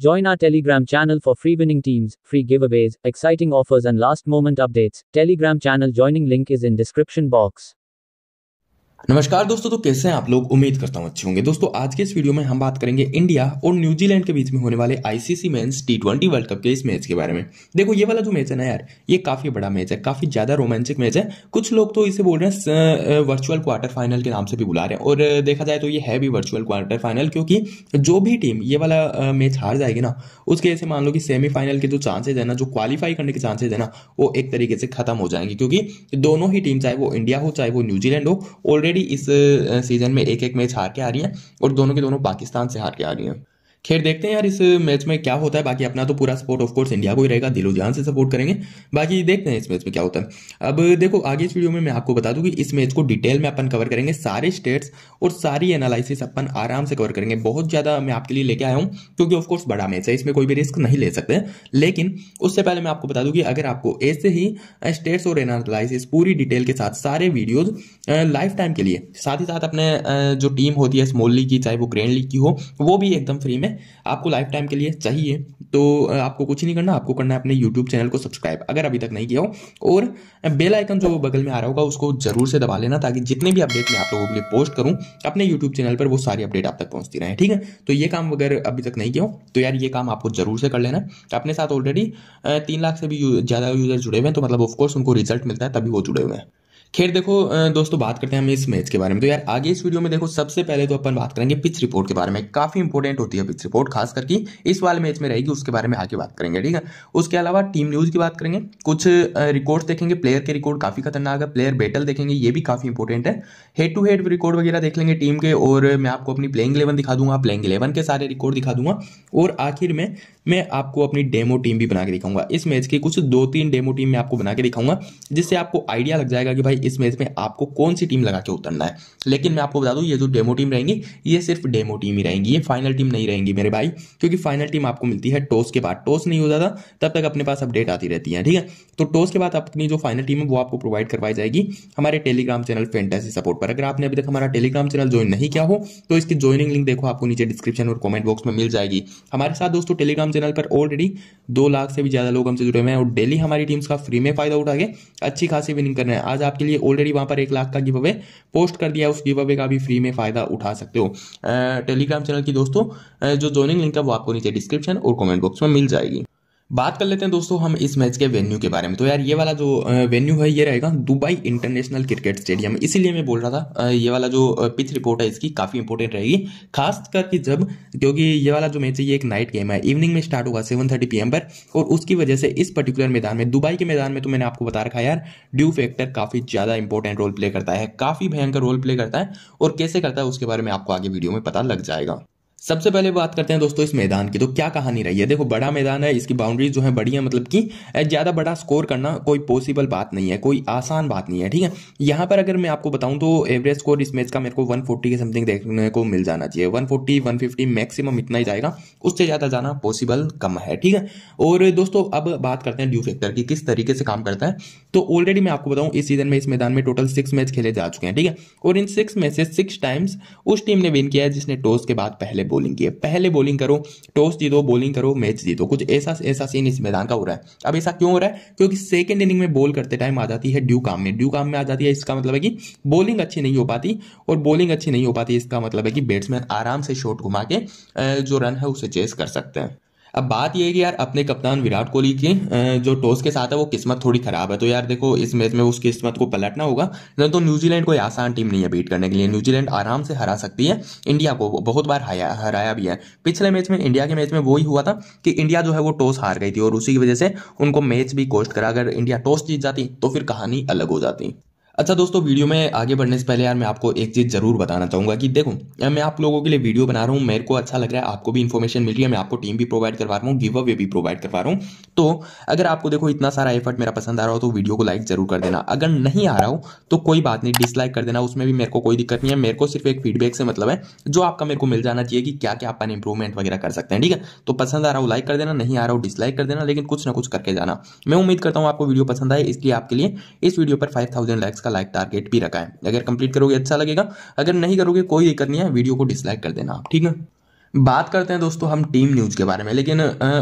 Join our Telegram channel for free winning teams, free giveaways, exciting offers and last moment updates. Telegram channel joining link is in description box. नमस्कार दोस्तों तो कैसे हैं आप लोग उम्मीद करता हूं अच्छे होंगे दोस्तों आज के इस वीडियो में हम बात करेंगे इंडिया और न्यूजीलैंड के बीच में होने वाले ICC men's T twenty world cup के इस मैच के बारे में देखो ये वाला जो मैच है ना यार ये काफी बड़ा मैच है काफी ज्यादा रोमांचिक मैच है कुछ लोग तो इसे बोल रहे हैं वर्चुअल क्वार्टर फाइनल के नाम से भी बुला रहे हैं और देखा जाए तो ये है भी वर्चुअल क्वार्टर फाइनल क्योंकि जो भी टीम ये वाला मैच हार जाएगी ना उसके ऐसे मान लो कि सेमीफाइनल के जो चांसेज है ना जो क्वालिफाई करने के चांसेज है ना वो एक तरीके से खत्म हो जाएंगे क्योंकि दोनों ही टीम चाहे वो इंडिया हो चाहे वो न्यूजीलैंड हो ऑलरेडी ऑलरेडी इस सीज़न में एक एक मैच हार के आ रही हैं और दोनों के दोनों पाकिस्तान से हार के आ रही हैं खैर देखते हैं यार इस मैच में क्या होता है बाकी अपना तो पूरा सपोर्ट ऑफकोर्स इंडिया को ही रहेगा दिलो जान से सपोर्ट करेंगे बाकी देखते हैं इस मैच में क्या होता है अब देखो आगे इस वीडियो में मैं आपको बता दूं कि इस मैच को डिटेल में अपन कवर करेंगे सारे स्टेट्स और सारी एनालिसिस अपन आराम से कवर करेंगे बहुत ज़्यादा मैं आपके लिए लेके आया हूँ क्योंकि ऑफकोर्स बड़ा मैच है इसमें कोई भी रिस्क नहीं ले सकते लेकिन उससे पहले मैं आपको बता दूँ कि अगर आपको ऐसे ही स्टेट्स और एनालिसिस पूरी डिटेल के साथ सारे वीडियोज लाइफ टाइम के लिए साथ ही साथ अपने जो टीम होती है स्मॉल लीग की चाहे वो ग्रैंड लीग की हो वो भी एकदम फ्री में है आपको लाइफ टाइम के लिए चाहिए तो आपको कुछ नहीं करना आपको करना है अपने यूट्यूब चैनल को सब्सक्राइब अगर अभी तक नहीं किया हो और बेल आइकन जो बगल में आ रहा होगा उसको जरूर से दबा लेना ताकि जितने भी अपडेट मैं आप लोगों के लिए पोस्ट करूँ अपने यूट्यूब चैनल पर वो सारी अपडेट आप तक पहुँचती रहे ठीक है तो ये काम अगर अभी तक नहीं किया हो तो यार ये काम आपको जरूर से कर लेना अपने साथ ऑलरेडी तीन लाख से भी ज़्यादा यूज़र जुड़े हुए हैं तो मतलब ऑफकोर्स उनको रिजल्ट मिलता है तभी वो जुड़े हुए हैं खैर देखो दोस्तों बात करते हैं हम इस मैच के बारे में तो यार आगे इस वीडियो में देखो सबसे पहले तो अपन बात करेंगे पिच रिपोर्ट के बारे में काफ़ी इंपॉर्टेंट होती है पिच रिपोर्ट खास करके इस वाले मैच में रहेगी उसके बारे में आगे बात करेंगे ठीक है उसके अलावा टीम न्यूज़ की बात करेंगे कुछ रिकॉर्ड्स देखेंगे प्लेयर के रिकॉर्ड काफ़ी खतरनाक है प्लेयर बैटल देखेंगे ये भी काफ़ी इंपॉर्टेंट है हेड टू हेड रिकॉर्ड वगैरह देख लेंगे टीम के और मैं आपको अपनी प्लेइंग इलेवन दिखा दूंगा प्लेइंग इलेवन के सारे रिकॉर्ड दिखा दूंगा और आखिर में मैं आपको अपनी डेमो टीम भी बना के दिखाऊंगा इस मैच की कुछ दो तीन डेमो टीम मैं आपको बना के दिखाऊंगा जिससे आपको आइडिया लग जाएगा कि भाई इस मैच में आपको कौन सी टीम लगा के उतरना है लेकिन मैं आपको बता दूँ ये जो डेमो टीम रहेंगी ये सिर्फ डेमो टीम ही रहेंगी ये फाइनल टीम नहीं रहेंगी मेरे भाई क्योंकि फाइनल टीम आपको मिलती है टॉस के बाद टॉस नहीं हो जाता तब तक अपने पास अपडेट आती रहती है ठीक है तो टॉस के बाद अपनी जो फाइनल टीम है वो आपको प्रोवाइड करवाई जाएगी हमारे टेलीग्राम चैनल फैंटेसी सपोर्ट पर अगर आपने अभी तक हमारा टेलीग्राम चैनल ज्वाइन नहीं किया हो तो इसकी ज्वाइनिंग लिंक देखो आपको नीचे डिस्क्रिप्शन और कॉमेंट बॉक्स में मिल जाएगी हमारे साथ दोस्तों टेलीग्राम चैनल पर ऑलरेडी दो लाख से भी ज़्यादा लोग हमसे जुड़े हुए हैं और डेली हमारी टीम्स का फ्री में फायदा उठा के अच्छी खासी विनिंग कर रहे हैं आज आपके लिए ऑलरेडी वहां पर एक लाख का गिव अवे पोस्ट कर दिया उस गिव अवे का भी फ्री में फायदा उठा सकते हो टेलीग्राम चैनल की दोस्तों जो ज्वाइनिंग लिंक है वो आपको नीचे डिस्क्रिप्शन और कॉमेंट बॉक्स में मिल जाएगी बात कर लेते हैं दोस्तों हम इस मैच के वेन्यू के बारे में तो यार ये वाला जो वेन्यू है ये रहेगा दुबई इंटरनेशनल क्रिकेट स्टेडियम इसीलिए मैं बोल रहा था ये वाला जो पिच रिपोर्ट है इसकी काफ़ी इंपॉर्टेंट रहेगी खास करके जब क्योंकि ये वाला जो मैच है ये एक नाइट गेम है इवनिंग में स्टार्ट होगा सेवन थर्टी पी पर और उसकी वजह से इस पर्टिकुलर मैदान में दुबई के मैदान में तो मैंने आपको बता रखा यार ड्यू फैक्टर काफ़ी ज़्यादा इंपॉर्टेंट रोल प्ले करता है काफ़ी भयंकर रोल प्ले करता है और कैसे करता है उसके बारे में आपको आगे वीडियो में पता लग जाएगा सबसे पहले बात करते हैं दोस्तों इस मैदान की तो क्या कहानी रही है देखो बड़ा मैदान है इसकी बाउंड्रीज जो है बड़ी है मतलब कि ज़्यादा बड़ा स्कोर करना कोई पॉसिबल बात नहीं है कोई आसान बात नहीं है ठीक है यहां पर अगर मैं आपको बताऊं तो एवरेज स्कोर इस मैच का मेरे को 140 के समथिंग देखने को मिल जाना चाहिए 140 150 मैक्सिमम इतना ही जाएगा उससे ज़्यादा जाना पॉसिबल कम है ठीक है और दोस्तों अब बात करते हैं ड्यू फैक्टर की किस तरीके से काम करता है तो ऑलरेडी मैं आपको बताऊँ इस सीजन में इस मैदान में टोटल सिक्स मैच खेले जा चुके हैं ठीक है और इन सिक्स मैच से सिक्स टाइम्स उस टीम ने विन किया है जिसने टॉस के बाद पहले बोल बॉलिंग की है पहले बॉलिंग करो टॉस जीतो बॉलिंग करो मैच जीतो कुछ ऐसा ऐसा सीन इस मैदान का हो रहा है अब ऐसा क्यों हो रहा है क्योंकि सेकेंड इनिंग में बॉल करते टाइम आ जाती है ड्यू काम में ड्यू काम में आ जाती है इसका मतलब है कि बॉलिंग अच्छी नहीं हो पाती और बॉलिंग अच्छी नहीं हो पाती इसका मतलब है कि बैट्समैन आराम से शॉट घुमा के जो रन है उसे चेस कर सकते हैं अब बात यह है कि यार अपने कप्तान विराट कोहली की जो टॉस के साथ है वो किस्मत थोड़ी खराब है तो यार देखो इस मैच में उस किस्मत को पलटना होगा नहीं तो न्यूजीलैंड कोई आसान टीम नहीं है बीट करने के लिए न्यूजीलैंड आराम से हरा सकती है इंडिया को बहुत बार हराया भी है पिछले मैच में इंडिया के मैच में वही हुआ था कि इंडिया जो है वो टॉस हार गई थी और उसी की वजह से उनको मैच भी कोस्ट करा अगर इंडिया टॉस जीत जाती तो फिर कहानी अलग हो जाती अच्छा दोस्तों वीडियो में आगे बढ़ने से पहले यार मैं आपको एक चीज़ ज़रूर बताना चाहूँगा कि देखो मैं आप लोगों के लिए वीडियो बना रहा हूँ मेरे को अच्छा लग रहा है आपको भी इन्फॉर्मेशन मिल रही है मैं आपको टीम भी प्रोवाइड करवा रहा हूँ गिव अवे भी प्रोवाइड करवा रहा हूँ तो अगर आपको देखो इतना सारा एफर्ट मेरा पसंद आ रहा हो तो वीडियो को लाइक जरूर कर देना अगर नहीं आ रहा हो तो कोई बात नहीं डिसलाइक कर देना उसमें भी मेरे को कोई दिक्कत नहीं है मेरे को सिर्फ एक फीडबैक से मतलब है जो आपका मेरे को मिल जाना चाहिए कि क्या क्या अपन इंप्रूवमेंट वगैरह कर सकते हैं ठीक है तो पसंद आ रहा हो लाइक कर देना नहीं आ रहा हो डिसलाइक कर देना लेकिन कुछ ना कुछ करके जाना मैं उम्मीद करता हूँ आपको वीडियो पसंद आए इसलिए आपके लिए इस वीडियो पर फाइव लाइक्स का लाइक टारगेट भी रखा है अगर कंप्लीट करोगे अच्छा लगेगा अगर नहीं करोगे कोई दिक्कत नहीं है वीडियो को डिसलाइक कर देना आप ठीक है बात करते हैं दोस्तों हम टीम न्यूज़ के बारे में लेकिन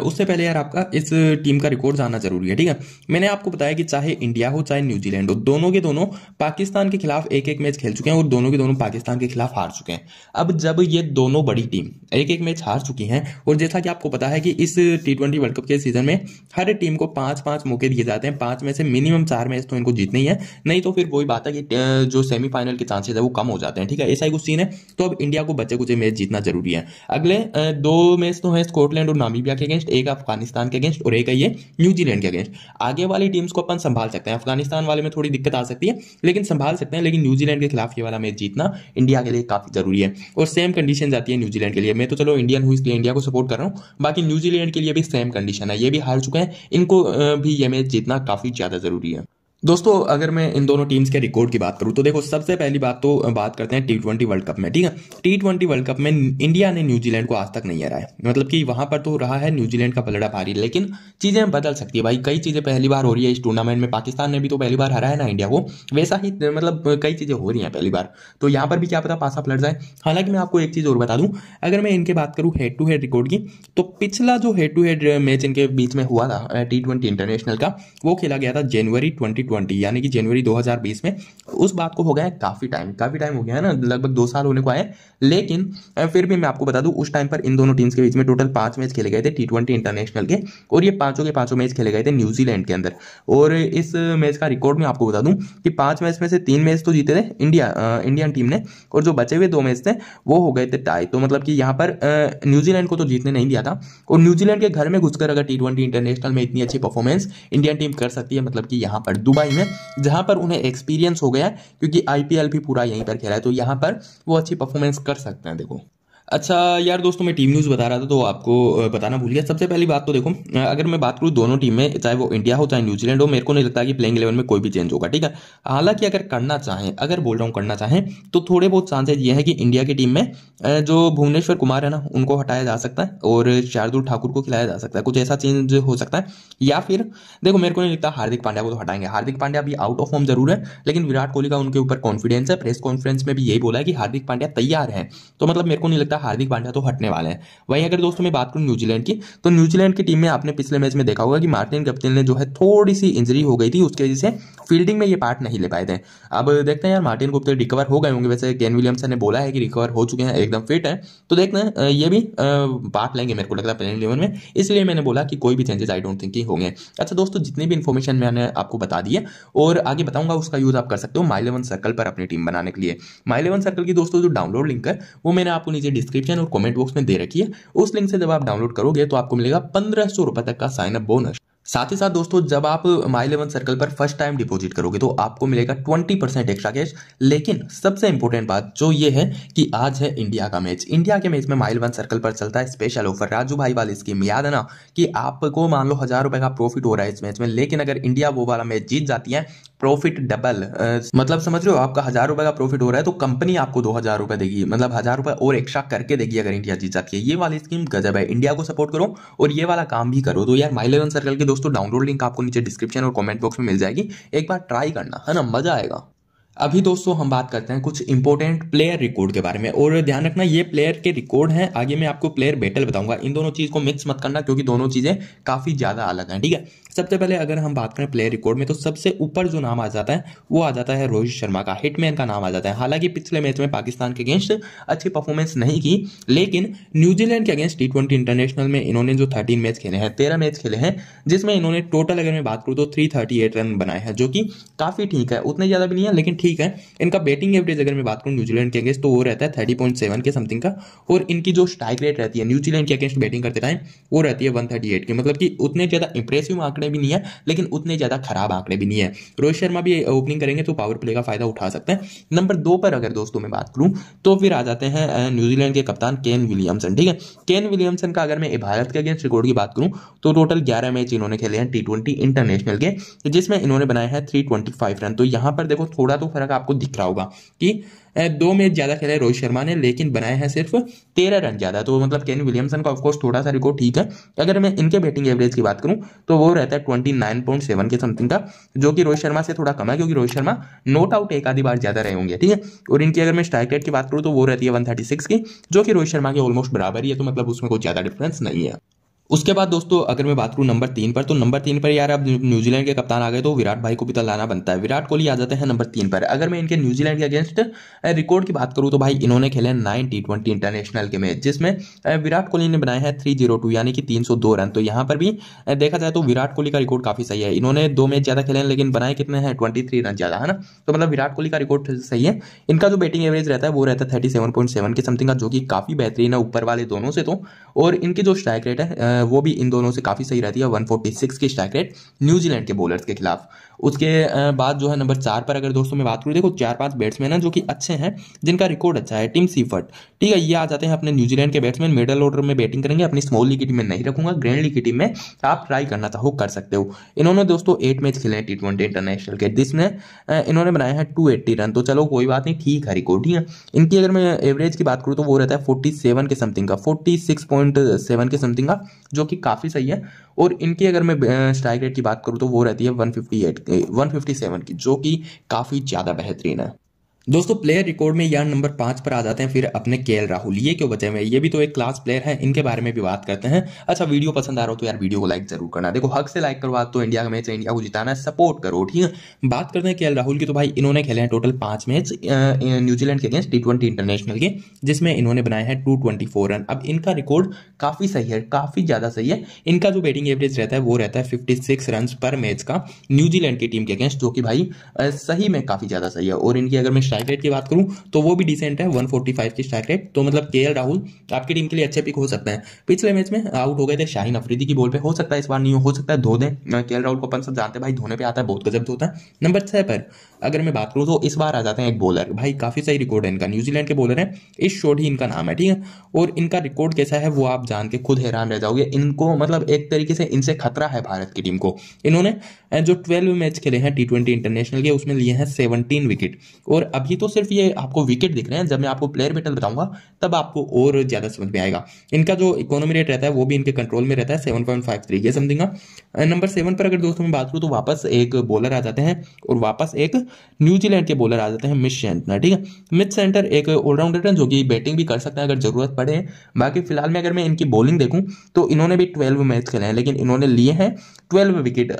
उससे पहले यार आपका इस टीम का रिकॉर्ड जानना जरूरी है ठीक है मैंने आपको बताया कि चाहे इंडिया हो चाहे न्यूजीलैंड हो दोनों के दोनों पाकिस्तान के खिलाफ एक एक मैच खेल चुके हैं और दोनों के दोनों पाकिस्तान के खिलाफ हार चुके हैं अब जब ये दोनों बड़ी टीम एक एक मैच हार चुकी हैं और जैसा कि आपको पता है कि इस टी ट्वेंटी वर्ल्ड कप के सीजन में हर टीम को पांच पांच मौके दिए जाते हैं पांच में से मिनिमम चार मैच तो इनको जीतने ही है नहीं तो फिर वही बात है कि जो सेमीफाइनल के चांसेस है वो कम हो जाते हैं ठीक है ऐसा ही कुछ सीन है तो अब इंडिया को बचे कुछ मैच जीतना जरूरी है अगले दो मैच तो हैं स्कॉटलैंड और नामीबिया के अगेंस्ट एक अफगानिस्तान के अगेंस्ट और एक है ये न्यूजीलैंड के अगेंस्ट आगे वाली टीम्स को अपन संभाल सकते हैं अफगानिस्तान वाले में थोड़ी दिक्कत आ सकती है लेकिन संभाल सकते हैं लेकिन न्यूजीलैंड के खिलाफ ये वाला मैच जीतना इंडिया के लिए काफ़ी जरूरी है और सेम कंडीशन आती है न्यूजीलैंड के लिए मैं तो चलो इंडियन हूँ इसलिए इंडिया को सपोर्ट कर रहा हूँ बाकी न्यूजीलैंड के लिए भी सेम कंडीशन है ये भी हार चुके हैं इनको भी ये मैच जीतना काफ़ी ज़्यादा ज़रूरी है दोस्तों अगर मैं इन दोनों टीम्स के रिकॉर्ड की बात करूं तो देखो सबसे पहली बात तो बात करते हैं टी ट्वेंटी वर्ल्ड कप में ठीक है टी ट्वेंटी वर्ल्ड कप में इंडिया ने न्यूजीलैंड को आज तक नहीं हराया मतलब कि वहां पर तो रहा है न्यूजीलैंड का पलड़ा भारी लेकिन चीजें बदल सकती है भाई कई चीजें पहली बार हो रही है इस टूर्नामेंट में पाकिस्तान ने भी तो पहली बार हरा है ना इंडिया को वैसा ही मतलब कई चीजें हो रही हैं पहली बार तो यहाँ पर भी क्या पता पासा पलट जाए हालांकि मैं आपको एक चीज और बता दूं अगर मैं इनके बात करूँ हेड टू हेड रिकॉर्ड की तो पिछला जो हेड टू हेड मैच इनके बीच में हुआ था टी ट्वेंटी इंटरनेशनल का वो खेला गया था जनवरी ट्वेंटी 2020 यानी कि जनवरी 2020 में उस बात को हो गया है काफ़ी टाइम काफ़ी टाइम हो गया है ना लगभग दो साल होने को आए लेकिन फिर भी मैं आपको बता दूं उस टाइम पर इन दोनों टीम्स के बीच में टोटल पांच मैच खेले गए थे टी इंटरनेशनल के और ये पांचों के पांचों मैच खेले गए थे न्यूजीलैंड के अंदर और इस मैच का रिकॉर्ड मैं आपको बता दूँ कि पांच मैच में से तीन मैच तो जीते थे इंडिया इंडियन टीम ने और जो बचे हुए दो मैच थे वो हो गए थे टाई तो मतलब कि यहाँ पर न्यूजीलैंड को तो जीतने नहीं दिया था और न्यूजीलैंड के घर में घुसकर अगर टी इंटरनेशनल में इतनी अच्छी परफॉर्मेंस इंडियन टीम कर सकती है मतलब कि यहां पर मुंबई में जहाँ पर उन्हें एक्सपीरियंस हो गया क्योंकि आई भी पूरा यहीं पर खेला है तो यहाँ पर वो अच्छी परफॉर्मेंस कर सकते हैं देखो अच्छा यार दोस्तों मैं टीम न्यूज़ बता रहा था तो आपको बताना भूल गया सबसे पहली बात तो देखो अगर मैं बात करूँ दोनों टीम में चाहे वो इंडिया हो चाहे न्यूजीलैंड हो मेरे को नहीं लगता कि प्लेइंग इलेवन में कोई भी चेंज होगा ठीक है हालांकि अगर करना चाहें अगर बोल रहा हूँ करना चाहें तो थोड़े बहुत चांसेज ये है कि इंडिया की टीम में जो भुवनेश्वर कुमार है ना उनको हटाया जा सकता है और शार्दुल ठाकुर को खिलाया जा सकता है कुछ ऐसा चेंज हो सकता है या फिर देखो मेरे को नहीं लगता हार्दिक पांड्या को तो हटाएंगे हार्दिक पांड्या अभी आउट ऑफ फॉर्म जरूर है लेकिन विराट कोहली का उनके ऊपर कॉन्फिडेंस है प्रेस कॉन्फ्रेंस में भी यही बोला है कि हार्दिक पांड्या तैयार है तो मतलब मेरे को नहीं लगता का हार्दिक पांड्या तो हटने वाले हैं वहीं अगर दोस्तों मैं बात करूँ न्यूजीलैंड की तो न्यूजीलैंड की टीम में आपने पिछले मैच में देखा होगा कि मार्टिन कप्तिल ने जो है थोड़ी सी इंजरी हो गई थी उसकी वजह से फील्डिंग में ये पार्ट नहीं ले पाए थे अब देखते हैं यार मार्टिन गुप्तिल रिकवर हो गए होंगे वैसे केन विलियम्स ने बोला है कि रिकवर हो चुके हैं एकदम फिट है तो देखते हैं ये भी पार्ट लेंगे मेरे को लगता है प्लेन इलेवन में इसलिए मैंने बोला कि कोई भी चेंजेस आई डोंट थिंक होंगे अच्छा दोस्तों जितनी भी इन्फॉर्मेशन मैंने आपको बता दी है और आगे बताऊंगा उसका यूज़ आप कर सकते हो माइलेवन सर्कल पर अपनी टीम बनाने के लिए माइलेवन सर्कल की दोस्तों जो डाउनलोड लिंक है वो मैंने आपको नीचे डिस्क्रिप्शन और कमेंट बॉक्स में दे रखी है उस लिंक से जब आप डाउनलोड करोगे तो आपको मिलेगा पंद्रह सौ रुपए तक का साइन अप बोनस साथ ही साथ दोस्तों जब आप माई इलेवन सर्कल पर फर्स्ट टाइम डिपॉजिट करोगे तो आपको मिलेगा ट्वेंटी परसेंट एक्स्ट्रा कैश लेकिन सबसे इंपॉर्टेंट बात जो ये है कि आज है इंडिया का मैच इंडिया के मैच में माई इलेवन सर्कल पर चलता है स्पेशल ऑफर राजू भाई वाली स्कीम याद है ना कि आपको मान लो हजार रुपए का प्रॉफिट हो रहा है इस मैच में लेकिन अगर इंडिया वो वाला मैच जीत जाती है प्रॉफिट डबल मतलब समझ रहे हो आपका हजार रुपए का प्रॉफिट हो रहा है तो कंपनी आपको दो हजार रुपए देगी मतलब हजार रुपए और एक्स्ट्रा करके देगी अगर इंडिया जीत जाती है ये वाली स्कीम गजब है इंडिया को सपोर्ट करो और ये वाला काम भी करो तो यार माई इलेवन सर्कल के दोस्तों डाउनलोड लिंक आपको नीचे डिस्क्रिप्शन और कमेंट बॉक्स में मिल जाएगी एक बार ट्राई करना है ना मजा आएगा अभी दोस्तों हम बात करते हैं कुछ इंपॉर्टेंट प्लेयर रिकॉर्ड के बारे में और ध्यान रखना ये प्लेयर के रिकॉर्ड हैं आगे मैं आपको प्लेयर बैटल बताऊंगा इन दोनों चीज़ को मिक्स मत करना क्योंकि दोनों चीज़ें काफ़ी ज़्यादा अलग हैं ठीक है सबसे पहले अगर हम बात करें प्लेयर रिकॉर्ड में तो सबसे ऊपर जो नाम आ जाता है वो आ जाता है रोहित शर्मा का हिटमैन का नाम आ जाता है हालांकि पिछले मैच में पाकिस्तान के अगेंस्ट अच्छी परफॉर्मेंस नहीं की लेकिन न्यूजीलैंड के अगेंस्ट टी ट्वेंटी इंटरनेशनल में इन्होंने जो थर्टीन मैच खेले हैं तेरह मैच खेले हैं जिसमें इन्होंने टोटल अगर मैं बात करूँ तो थ्री रन बनाए हैं जो कि काफ़ी ठीक है उतने ज़्यादा भी नहीं है लेकिन ठीक है इनका बैटिंग एवरेज अगर मैं बात करूँ न्यूजीलैंड के अगेंस्ट तो वो रहता है थर्टी पॉइंट सेवन के समथिंग का और इनकी जो स्ट्राइक रेट रहती है न्यूजीलैंड के अगेंस्ट बैटिंग करते टाइम वो रहती है वन थर्टी एट की मतलब कि उतने ज़्यादा इंप्रेसिव आंकड़े भी नहीं है लेकिन उतने ज़्यादा खराब आंकड़े भी नहीं है रोहित शर्मा भी ओपनिंग करेंगे तो पावर प्ले का फायदा उठा सकते हैं नंबर दो पर अगर दोस्तों मैं बात करूँ तो फिर आ जाते हैं न्यूजीलैंड के कप्तान केन विलियमसन ठीक है केन विलियमसन का अगर मैं भारत के अगेंस्ट रिकॉर्ड की बात करूँ तो टोटल ग्यारह मैच इन्होंने खेले हैं टी इंटरनेशनल के जिसमें इन्होंने बनाए हैं थ्री रन तो यहाँ पर देखो थोड़ा तो फर्क आपको दिख रहा होगा कि दो मैच ज़्यादा खेला है रोहित शर्मा ने लेकिन बनाए हैं सिर्फ तेरह रन ज़्यादा तो मतलब केन विलियमसन का ऑफकोर्स थोड़ा सा रिकॉर्ड ठीक है अगर मैं इनके बैटिंग एवरेज की बात करूं तो वो रहता है ट्वेंटी नाइन पॉइंट सेवन के समथिंग का जो कि रोहित शर्मा से थोड़ा कम है क्योंकि रोहित शर्मा नोट आउट एक आधी बार ज़्यादा रहे होंगे ठीक है और इनकी अगर मैं स्ट्राइक रेट की बात करूँ तो वो रहती है वन की जो कि रोहित शर्मा के ऑलमोस्ट बराबर ही है तो मतलब उसमें कोई ज़्यादा डिफरेंस नहीं है उसके बाद दोस्तों अगर मैं बात करूँ नंबर तीन पर तो नंबर तीन पर यार अब न्यूजीलैंड के कप्तान आ गए तो विराट भाई को भी तो लाना बनता है विराट कोहली आ जाते हैं नंबर तीन पर अगर मैं इनके न्यूजीलैंड के अगेंस्ट रिकॉर्ड की बात करूँ तो भाई इन्होंने खेले नाइन टी ट्वेंटी इंटरनेशनल के मैच जिसमें विराट कोहली ने बनाए हैं थ्री जीरो टू यानी कि तीन सौ दो रन तो यहाँ पर भी देखा जाए तो विराट कोहली का रिकॉर्ड काफ़ी सही है इन्होंने दो मैच ज़्यादा खेले हैं लेकिन बनाए कितने हैं ट्वेंटी थ्री रन ज़्यादा है ना तो मतलब विराट कोहली का रिकॉर्ड सही है इनका जो बैटिंग एवरेज रहता है वो रहता है थर्टी सेवन पॉइंट सेवन के समथिंग का जो कि काफ़ी बेहतरीन है ऊपर वाले दोनों से तो और इनकी जो स्ट्राइक रेट है वो भी इन दोनों से काफ़ी सही रहती है 146 की स्ट्राइक रेट न्यूजीलैंड के बॉलर्स के खिलाफ उसके बाद जो है नंबर चार पर अगर दोस्तों मैं बात करूँ देखो चार पांच बैट्समैन हैं जो कि अच्छे हैं जिनका रिकॉर्ड अच्छा है टीम सीफर्ट ठीक है ये आ जाते हैं अपने न्यूजीलैंड के बैट्समैन मिडल ऑर्डर में बैटिंग करेंगे अपनी स्मॉल लीग की टीम में नहीं रखूंगा ग्रैंड लीग की टीम में आप ट्राई करना चाहो कर सकते हो इन्होंने दोस्तों एट मैच खेले टी ट्वेंटी इंटरनेशनल के जिसने इन्होंने बनाए हैं टू रन तो चलो कोई बात नहीं ठीक है रिकॉर्ड ठीक है इनकी अगर मैं एवरेज की बात करूँ तो वो रहता है फोर्टी के समथिंग का फोर्टी के समथिंग का जो कि काफ़ी सही है और इनकी अगर मैं स्ट्राइक रेट की बात करूँ तो वो रहती है one fifty eight one fifty seven की जो कि काफ़ी ज़्यादा बेहतरीन है दोस्तों प्लेयर रिकॉर्ड में यार नंबर पांच पर आ जाते हैं फिर अपने के राहुल ये क्यों बचे हुए ये भी तो एक क्लास प्लेयर है इनके बारे में भी बात करते हैं अच्छा वीडियो पसंद आ रहा हो तो यार वीडियो को लाइक जरूर करना देखो हक से लाइक करवा तो इंडिया का मैच इंडिया को जिताना है सपोर्ट करो ठीक है बात करते हैं के राहुल की तो भाई इन्होंने खेले हैं टोटल पांच मैच न्यूजीलैंड के अगेंस्ट टी ट्वेंटी इंटरनेशनल के जिसमें इन्होंने बनाए हैं टू ट्वेंटी फोर रन अब इनका रिकॉर्ड काफी सही है काफी ज्यादा सही है इनका जो बैटिंग एवरेज रहता है वो रहता है फिफ्टी सिक्स रन पर मैच का न्यूजीलैंड की टीम के अगेंस्ट जो कि भाई सही में काफी ज्यादा सही है और इनकी अगर मैं स्ट्राइक रेट की बात करूं तो वो भी डिसेंट है 145 की स्ट्राइक रेट तो मतलब के राहुल आपकी टीम के लिए अच्छे पिक हो सकते हैं पिछले मैच में आउट हो गए थे शाहीन अफरीदी की बॉल पे हो सकता है इस बार नहीं हो सकता है धो दें के राहुल को अपन सब जानते हैं भाई धोने पे आता है बहुत गजब धोता है नंबर छह पर अगर मैं बात करूँ तो इस बार आ जाते हैं एक बॉलर भाई काफ़ी सही रिकॉर्ड है इनका न्यूजीलैंड के बॉलर हैं इस शोड ही इनका नाम है ठीक है और इनका रिकॉर्ड कैसा है वो आप जान के खुद हैरान रह जाओगे इनको मतलब एक तरीके से इनसे खतरा है भारत की टीम को इन्होंने जो ट्वेल्व मैच खेले हैं टी ट्वेंटी इंटरनेशनल के उसमें लिए हैं सेवनटीन विकेट और अभी तो सिर्फ ये आपको विकेट दिख रहे हैं जब मैं आपको प्लेयर बेटल बताऊंगा तब आपको और ज़्यादा समझ में आएगा इनका जो इकोनॉमी रेट रहता है वो भी इनके कंट्रोल में रहता है सेवन पॉइंट फाइव थ्री ये समथिंग नंबर सेवन पर अगर दोस्तों में बात करूँ तो वापस एक बॉलर आ जाते हैं और वापस एक न्यूजीलैंड के बॉलर आ जाते हैं मिस सेंटनर ठीक है मिथ सेंटर एक ऑलराउंडर है जो कि बैटिंग भी कर सकते हैं अगर जरूरत पड़े बाकी फिलहाल में अगर मैं इनकी बॉलिंग देखूँ तो इन्होंने भी ट्वेल्व मैच खेले हैं लेकिन इन्होंने लिए हैं ट्वेल्व विकेट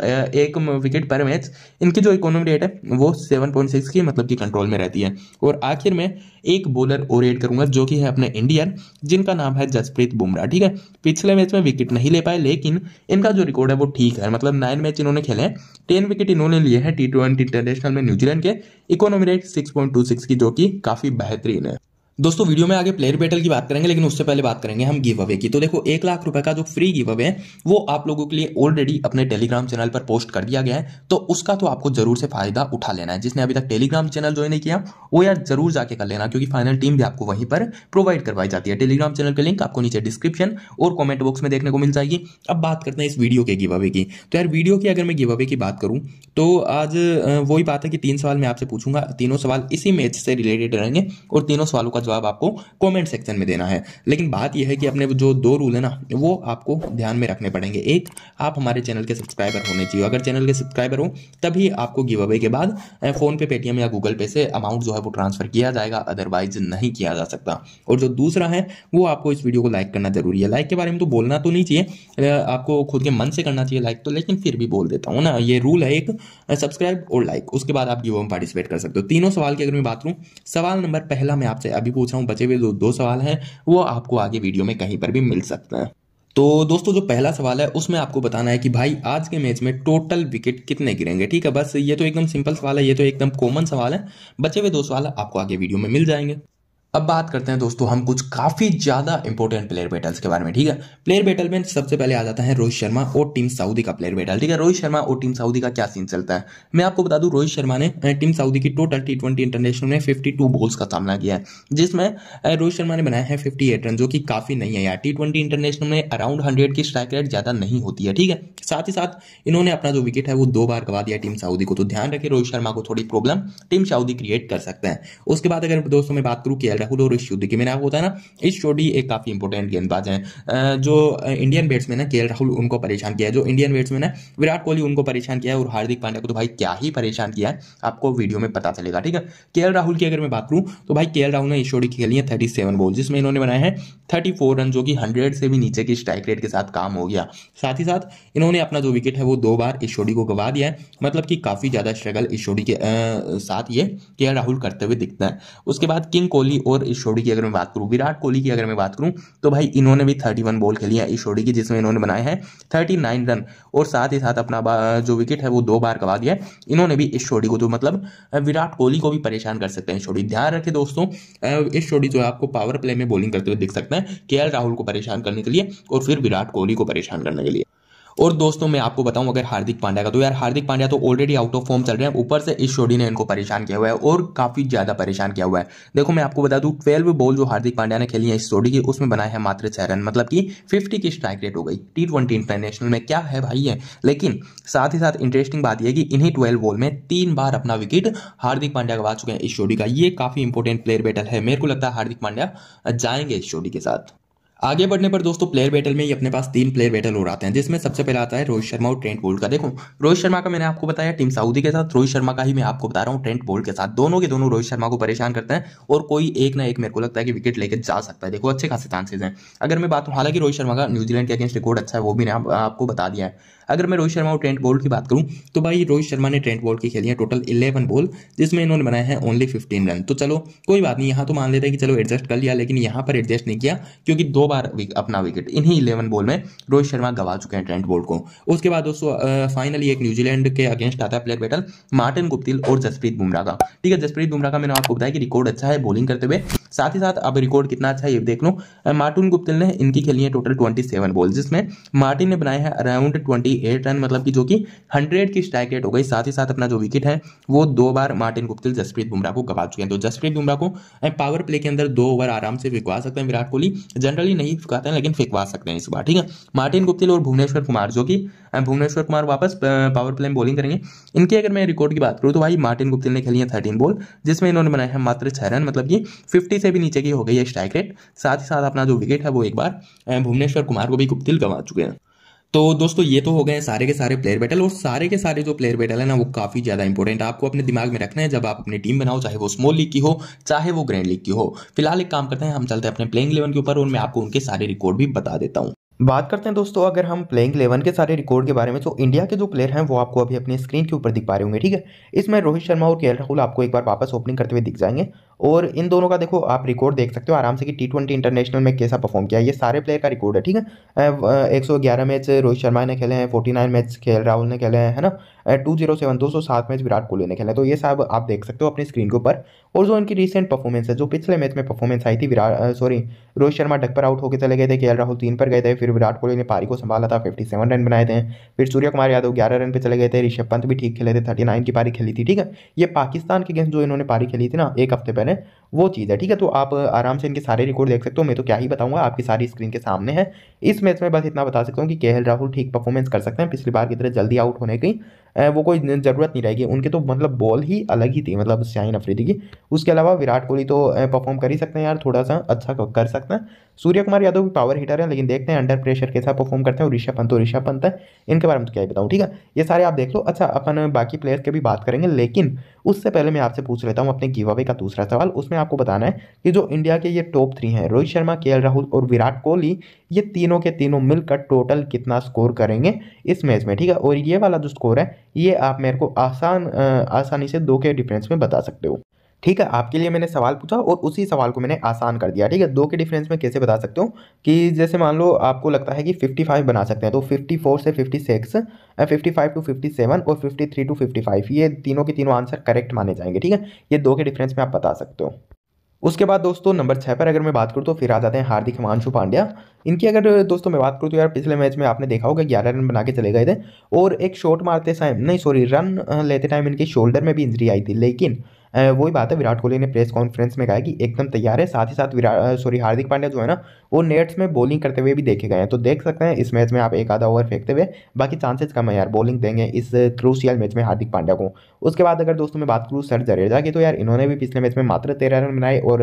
एक विकेट पर मैच इनकी जो इकोनॉमी रेट है वो सेवन पॉइंट सिक्स की मतलब कि कंट्रोल में रहती है और आखिर में एक बॉलर और एड करूंगा जो कि है अपने इंडियन जिनका नाम है जसप्रीत बुमराह ठीक है पिछले मैच में विकेट नहीं ले पाए लेकिन इनका जो रिकॉर्ड है वो ठीक है मतलब नाइन मैच इन्होंने खेले हैं टेन विकेट इन्होंने लिए हैं टी ट्वेंटी इंटरनेशनल में न्यूजीलैंड के इकोनॉमी रेट 6.26 की जो कि काफ़ी बेहतरीन है दोस्तों वीडियो में आगे प्लेयर बैटल की बात करेंगे लेकिन उससे पहले बात करेंगे हम गिव अवे की तो देखो एक लाख रुपए का जो फ्री गिव अवे है वो आप लोगों के लिए ऑलरेडी अपने टेलीग्राम चैनल पर पोस्ट कर दिया गया है तो उसका तो आपको जरूर से फायदा उठा लेना है जिसने अभी तक टेलीग्राम चैनल ज्वाइन नहीं किया वो यार जरूर जाके कर लेना क्योंकि फाइनल टीम भी आपको वहीं पर प्रोवाइड करवाई जाती है टेलीग्राम चैनल का लिंक आपको नीचे डिस्क्रिप्शन और कॉमेंट बॉक्स में देखने को मिल जाएगी अब बात करते हैं इस वीडियो के गिव अवे की तो यार वीडियो की अगर मैं गिव अवे की बात करूँ तो आज वही बात है कि तीन सवाल मैं आपसे पूछूंगा तीनों सवाल इसी मैच से रिलेटेड रहेंगे और तीनों सवालों का जवाब आपको कमेंट सेक्शन में देना है लेकिन बात यह है कि अपने जो दो रूल है ना वो आपको ध्यान में रखने पड़ेंगे एक आप हमारे चैनल के सब्सक्राइबर होने चाहिए अगर चैनल के सब्सक्राइबर हो तभी आपको गिव अवे के बाद फ़ोन पे पेटीएम या गूगल पे से अमाउंट जो है वो ट्रांसफ़र किया जाएगा अदरवाइज नहीं किया जा सकता और जो दूसरा है वो आपको इस वीडियो को लाइक करना ज़रूरी है लाइक के बारे में तो बोलना तो नहीं चाहिए आपको खुद के मन से करना चाहिए लाइक तो लेकिन फिर भी बोल देता हूँ ना ये रूल है एक सब्सक्राइब और लाइक उसके बाद आप गिव में पार्टिसिपेट कर सकते हो तीनों सवाल की अगर मैं बात करूँ सवाल नंबर पहला मैं आपसे अभी पूछा हूँ बचे हुए जो दो सवाल हैं वो आपको आगे वीडियो में कहीं पर भी मिल सकते हैं तो दोस्तों जो पहला सवाल है उसमें आपको बताना है कि भाई आज के मैच में टोटल विकेट कितने गिरेंगे ठीक है बस ये तो एकदम सिंपल सवाल है ये तो एकदम कॉमन सवाल है बचे हुए दो सवाल आपको आगे वीडियो में मिल जाएंगे अब बात करते हैं दोस्तों हम कुछ काफ़ी ज़्यादा इंपॉर्टेंट प्लेयर बैटल्स के बारे में ठीक है प्लेयर बैटल में सबसे पहले आ जाता है रोहित शर्मा और टीम साउदी का प्लेयर बैटल ठीक है रोहित शर्मा और टीम साउदी का क्या सीन चलता है मैं आपको बता दूं रोहित शर्मा ने टीम साउदी की टोटल टी ट्वेंटी इंटरनेशनल में फिफ्टी बॉल्स का सामना किया है जिसमें रोहित शर्मा ने बनाया है फिफ्टी एट रन जो कि काफ़ी नहीं है यार टी ट्वेंटी इंटरनेशनल में अराउंड हंड्रेड की स्ट्राइक रेट ज़्यादा नहीं होती है ठीक है साथ ही साथ इन्होंने अपना जो विकेट है वो दो बार गवा दिया टीम साउदी को तो ध्यान रखे रोहित शर्मा को थोड़ी प्रॉब्लम टीम साउदी क्रिएट कर सकते हैं उसके बाद अगर दोस्तों मैं बात करूँ के रहूल और इस के मैंने आपको बताया ना इस शोडी एक काफ़ी इंपॉर्टेंट गेंदबाज है जो इंडियन बैट्समैन है के राहुल उनको परेशान किया है जो इंडियन बैट्समैन है विराट कोहली उनको परेशान किया है और हार्दिक पांड्या को तो भाई क्या ही परेशान किया है आपको वीडियो में पता चलेगा ठीक है के राहुल की अगर मैं बात करूँ तो भाई के राहुल ने इस शोडी खेली है थर्टी सेवन बॉल जिसमें इन्होंने बनाए हैं थर्टी रन जो कि हंड्रेड से भी नीचे की स्ट्राइक रेट के साथ काम हो गया साथ ही साथ इन्होंने अपना जो विकेट है वो दो बार इस शोडी को गवा दिया है मतलब कि काफ़ी ज़्यादा स्ट्रगल इस शोडी के साथ ये के राहुल करते हुए दिखता है उसके बाद किंग कोहली और और इशोडी की अगर मैं बात करूँ विराट कोहली की अगर मैं बात करूँ तो भाई इन्होंने भी थर्टी बॉल खेली है इशोडी की जिसमें इन्होंने बनाए हैं थर्टी रन और साथ ही साथ अपना जो विकेट है वो दो बार गवा दिया है इन्होंने भी इस शोडी को तो मतलब विराट कोहली को भी परेशान कर सकते हैं शोडी ध्यान रखें दोस्तों इस शोडी जो है आपको पावर प्ले में बॉलिंग करते हुए दिख सकते हैं के राहुल को परेशान करने के लिए और फिर विराट कोहली को परेशान करने के लिए और दोस्तों मैं आपको बताऊं अगर हार्दिक पांड्या का तो यार हार्दिक पांड्या तो ऑलरेडी आउट ऑफ फॉर्म चल रहे हैं ऊपर से इस शोडी ने इनको परेशान किया हुआ है और काफी ज्यादा परेशान किया हुआ है देखो मैं आपको बता दूं ट्वेल्व बॉल जो हार्दिक पांड्या ने खेली है इस शोडी की उसमें बनाए हैं मात्र छह रन मतलब की फिफ्टी की स्ट्राइक रेट हो गई टी ट्वेंटी इंटरनेशनल में क्या है भाई है लेकिन साथ ही साथ इंटरेस्टिंग बात यह कि इन्हीं ट्वेल्व बॉल में तीन बार अपना विकेट हार्दिक पांड्या गवा चुके हैं इस शोडी का ये काफी इंपोर्टेंट प्लेयर बैटल है मेरे को लगता है हार्दिक पांड्या जाएंगे इस शोडी के साथ आगे बढ़ने पर दोस्तों प्लेयर बैटल में ही अपने पास तीन प्लेयर बैटल हो रहा हैं जिसमें सबसे पहला आता है रोहित शर्मा और ट्रेंट बोल्ट का देखो रोहित शर्मा का मैंने आपको बताया टीम साउदी के साथ रोहित शर्मा का ही मैं आपको बता रहा हूँ ट्रेंट बोल्ट के साथ दोनों के दोनों रोहित शर्मा को परेशान करते हैं और कोई एक ना एक मेरे को लगता है कि विकेट लेकर जा सकता है देखो अच्छे खासे चांसेज हैं अगर मैं बात हूँ हालांकि रोहित शर्मा का न्यूजीलैंड के अगेंस्ट रिकॉर्ड अच्छा है वो भी मैंने आपको बता दिया है अगर मैं रोहित शर्मा और ट्रेंट बोल्ट की बात करूँ तो भाई रोहित शर्मा ने ट्रेंट बोल्ट की खेली है टोटल इलेवन बोल जिसमें इन्होंने बनाया है ओनली फिफ्टीन रन तो चलो कोई बात नहीं यहाँ तो मान लेते हैं कि चलो एडजस्ट कर लिया लेकिन यहाँ पर एडजस्ट नहीं किया क्योंकि दो बार अपना विकेट इन्हीं इलेवन बोल में रोहित शर्मा गवा चुके हैं ट्रेंट बोल्ट को उसके बाद दोस्तों फाइनली एक न्यूजीलैंड के अगेंस्ट आता है प्लेयर बैटल मार्टिन गुप्तिल और जसप्रीत बुमराह का ठीक है जसप्रीत बुमराह का मैंने आपको बताया कि रिकॉर्ड अच्छा है बॉलिंग करते हुए साथ ही साथ अब रिकॉर्ड कितना अच्छा है ये देख लो मार्टिन गुप्तिल ने इनकी खेली है टोटल ट्वेंटी सेवन बॉल जिसमें मार्टिन ने बनाया है अराउंड ट्वेंटी एट रन मतलब कि जो कि हंड्रेड की स्ट्राइक रेट हो गई साथ ही साथ अपना जो विकेट है वो दो बार मार्टिन गुप्तिल जसप्रीत बुमराह को गवा चुके हैं तो जसप्रीत बुमराह को पावर प्ले के अंदर दो ओवर आराम से फिकवा सकते हैं विराट कोहली जनरली नहीं फिकवाते हैं लेकिन फिकवा सकते हैं इस बार ठीक है मार्टिन गुप्तिल और भुवनेश्वर कुमार जो कि भुवनेश्वर कुमार वापस पावर प्ले में बॉलिंग करेंगे इनके अगर मैं रिकॉर्ड की बात करूँ तो भाई मार्टिन गुप्तिल ने खेली है थर्टीन बॉल जिसमें इन्होंने बनाया है मात्र छह रन मतलब कि फिफ्टी से भी नीचे की हो गई है स्ट्राइक रेट साथ ही साथ अपना जो विकेट है वो एक बार भुवनेश्वर कुमार को भी गुप्तिल गवा चुके हैं तो दोस्तों ये तो हो गए सारे के सारे प्लेयर बैटल और सारे के सारे जो प्लेयर बैटल है ना वो काफी ज्यादा इंपॉर्टेंट आपको अपने दिमाग में रखना है जब आप अपनी टीम बनाओ चाहे वो स्मॉल लीग की हो चाहे वो ग्रैंड लीग की हो फिलहाल एक काम करते हैं हम चलते हैं अपने प्लेइंग इलेवन के ऊपर और मैं आपको उनके सारे रिकॉर्ड भी बता देता हूँ बात करते हैं दोस्तों अगर हम प्लेइंग इलेवन के सारे रिकॉर्ड के बारे में तो इंडिया के जो प्लेयर हैं वो आपको अभी अपने स्क्रीन के ऊपर दिख पा रहे होंगे ठीक है इसमें रोहित शर्मा और के राहुल आपको एक बार वापस ओपनिंग करते हुए दिख जाएंगे और इन दोनों का देखो आप रिकॉर्ड देख सकते हो आराम से कि टी ट्वेंटी इंटरनेशनल में कैसा परफॉर्म किया ये सारे प्लेयर का रिकॉर्ड है ठीक है एक सौ ग्यारह मैच रोहित शर्मा ने खेले हैं फोर्टी नाइन मैच खेल राहुल ने खेले हैं है ना टू जीरो सेवन दो सौ सात मैच विराट कोहली ने खेले तो ये सब आप देख सकते हो अपनी स्क्रीन के ऊपर और जो इनकी रिसेंट परफॉर्मेंस है जो पिछले मैच में परफॉर्मेंस आई थी विराट सॉरी रोहित शर्मा डक पर आउट होकर चले गए थे के राहुल तीन पर गए थे फिर विराट कोहली ने पारी को संभाला था फिफ्टी सेवन रन बनाए थे फिर सूर्य कुमार यादव ग्यारह रन पे चले गए थे ऋषभ पंत भी ठीक खेले थे थर्टी नाइन की पारी खेली थी ठीक है ये पाकिस्तान के अगेंस्ट जो इन्होंने पारी खेली थी ना एक हफ्ते पहले चैनल है वो चीज़ है ठीक है तो आप आराम से इनके सारे रिकॉर्ड देख सकते हो मैं तो क्या ही बताऊंगा आपकी सारी स्क्रीन के सामने है इस मैच में बस इतना बता सकता हूँ कि के राहुल ठीक परफॉर्मेंस कर सकते हैं पिछली बार की तरह जल्दी आउट होने की वो कोई ज़रूरत नहीं रहेगी उनके तो मतलब बॉल ही अलग ही थी मतलब शाहीन अफरीदी की उसके अलावा विराट कोहली तो परफॉर्म कर ही सकते हैं यार थोड़ा सा अच्छा कर सकते हैं सूर्य कुमार यादव भी पावर हीटर है लेकिन देखते हैं अंडर प्रेशर कैसा परफॉर्म करते हैं और ऋषभ पंत और तो ऋषभ पंत है इनके बारे में तो क्या ही बताऊँ ठीक है ये सारे आप देख लो अच्छा अपन बाकी प्लेयर्स की भी बात करेंगे लेकिन उससे पहले मैं आपसे पूछ लेता हूँ अपने गिव अवे का दूसरा सवाल उसमें आपको बताना है कि जो इंडिया के ये टॉप थ्री हैं रोहित शर्मा के राहुल और विराट कोहली ये तीनों के तीनों मिलकर टोटल कितना स्कोर करेंगे इस मैच में ठीक है और ये वाला जो स्कोर है ये आप मेरे को आसान आसानी से दो के डिफरेंस में बता सकते हो ठीक है आपके लिए मैंने सवाल पूछा और उसी सवाल को मैंने आसान कर दिया ठीक है दो के डिफरेंस में कैसे बता सकते हो कि जैसे मान लो आपको लगता है कि फिफ्टी फाइव बना सकते हैं तो फिफ्टी फोर से fifty six fifty five to fifty seven और fifty three to fifty five ये तीनों के तीनों आंसर करेक्ट माने जाएंगे ठीक है ये दो के डिफरेंस में आप बता सकते हो उसके बाद दोस्तों नंबर छः पर अगर मैं बात करूँ तो फिर आ जाते हैं हार्दिक हिमांशु पांड्या इनकी अगर दोस्तों मैं बात करूँ तो यार पिछले मैच में आपने देखा होगा ग्यारह रन बना के चले गए थे और एक शॉट मारते टाइम नहीं सॉरी रन लेते टाइम इनकी शोल्डर में भी इंजरी आई थी लेकिन वही बात है विराट कोहली ने प्रेस कॉन्फ्रेंस में कहा कि एकदम तैयार है साथ ही साथ विराट सॉरी हार्दिक पांड्या जो है ना वो नेट्स में बॉलिंग करते हुए भी देखे गए हैं तो देख सकते हैं इस मैच में आप एक आधा ओवर फेंकते हुए बाकी चांसेस कम है यार बॉलिंग देंगे इस क्रूशियल मैच में हार्दिक पांड्या को उसके बाद अगर दोस्तों मैं बात करूँ सर जरेजा की तो यार इन्होंने भी पिछले मैच में मात्र तेरह रन बनाए और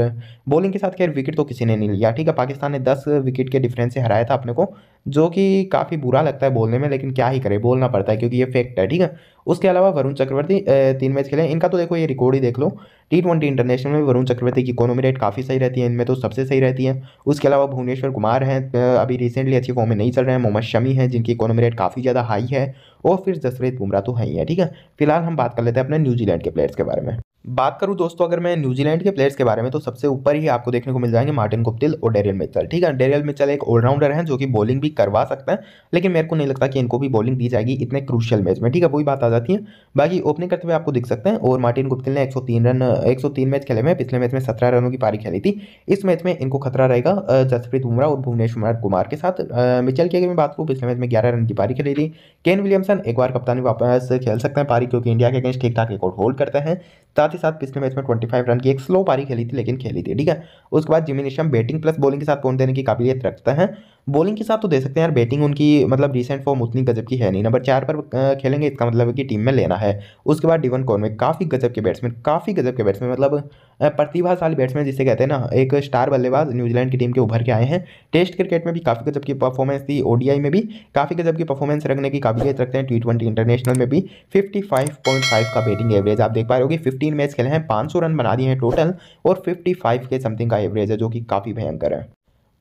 बॉलिंग के साथ खैर विकेट तो किसी ने नहीं लिया ठीक है पाकिस्तान ने दस विकेट के डिफरेंस से हराया था अपने को जो कि काफ़ी बुरा लगता है बोलने में लेकिन क्या ही करे बोलना पड़ता है क्योंकि ये फैक्ट है ठीक है उसके अलावा वरुण चक्रवर्ती तीन मैच खेले इनका तो देखो ये रिकॉर्ड ही देख लो टी ट्वेंटी इंटरनेशनल में वरुण चक्रवर्ती की इकोनॉमी रेट काफ़ी सही रहती है इनमें तो सबसे सही रहती है उसके अलावा भुवनेश्वर कुमार हैं अभी रिसेंटली अच्छी फॉर्म में नहीं चल रहे हैं मोहम्मद शमी हैं जिनकी इकोनॉमी रेट काफ़ी ज़्यादा हाई है और फिर जसप्रीत बुमराह तो है ही है ठीक है फिलहाल हम बात कर लेते हैं अपने न्यूजीलैंड के प्लेयर्स के बारे में बात करूँ दोस्तों अगर मैं न्यूजीलैंड के प्लेयर्स के बारे में तो सबसे ऊपर ही आपको देखने को मिल जाएंगे मार्टिन गुप्तिल और डेरियल मिचल ठीक है डेरियल मिचल एक ऑलराउंडर हैं जो कि बॉलिंग भी करवा सकते हैं लेकिन मेरे को नहीं लगता कि इनको भी बॉलिंग दी जाएगी इतने क्रूशियल मैच में ठीक है वही बात आ जाती है बाकी ओपनिंग करते हुए आपको दिख सकते हैं और मार्टिन गुप्तिल ने एक रन एक मैच खेले में पिछले मैच में सत्रह रनों की पारी खेली थी इस मैच में इनको खतरा रहेगा जसप्रीत बुमराह और भुवनेश्वर कुमार के साथ मिचल की अगर मैं बात करूँ पिछले मैच में ग्यारह रन की पारी खेली थी केन विलियमसन एक बार कप्तानी वापस खेल सकते हैं पारी क्योंकि इंडिया के अगेंस्ट ठीक ठाक रिकॉर्ड होल्ड करते हैं साथ साथ ही साथ पिछले मैच में ट्वेंटी फाइव रन की एक स्लो पारी खेली थी लेकिन खेली थी ठीक है उसके बाद जिमिनिशम बैटिंग प्लस बॉलिंग के साथ कौन देने की काबिलियत रखता है बॉलिंग के साथ तो दे सकते हैं यार बैटिंग उनकी मतलब रिसेंट फॉर्म उतनी गजब की है नहीं नंबर चार पर खेलेंगे इसका मतलब है कि टीम में लेना है उसके बाद डिवन में काफ़ी गजब के बैट्समैन काफ़ी गजब के बैट्समैन मतलब प्रतिभाशाली बैट्समैन जिसे कहते हैं ना एक स्टार बल्लेबाज न्यूजीलैंड की टीम के उभर के आए हैं टेस्ट क्रिकेट में भी काफ़ी गजब की परफॉर्मेंस थी ओडीआई में भी काफ़ी गजब की परफॉर्मेंस रखने की काबिलियत रखते हैं टी ट्वेंटी इंटरनेशनल में भी फाइव का बैटिंग एवरेज आप देख पा रहे होगी फिफ्टीन मैच खेले हैं सौ रन बना दिए हैं टोटल और फाइव के समथिंग का एवरेज है जो कि काफ़ी भयंकर है